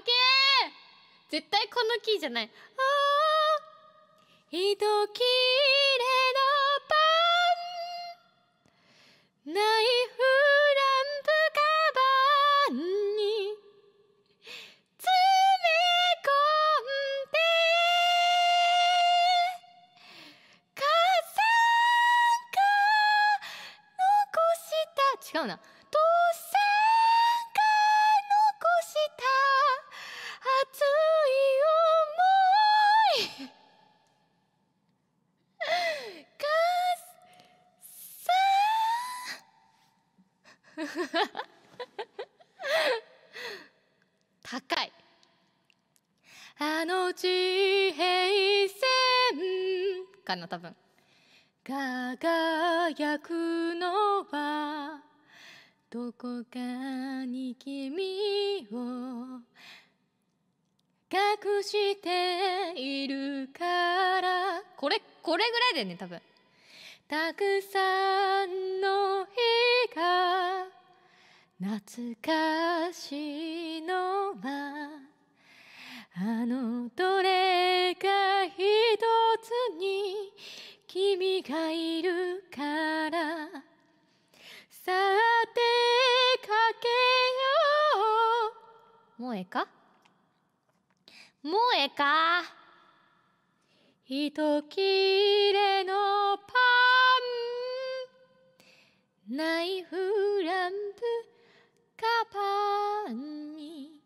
け絶対このキーじゃないあーひときれのパンナイフランプカバンに詰め込んで母さんが残した違うな 高いあの地平線かな多分輝くのはどこかに君を隠しているからこれこれぐらいだよね多分たくさん懐かしいのはあのどれか一つに君がいるからさてかけようもえかもえか糸切れのパンナイフランプカパンに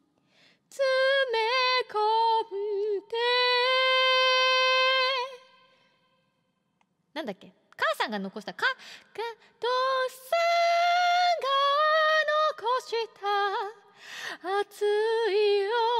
詰め込んでなんだっけ母さんが残したかが父さんが残した熱いよ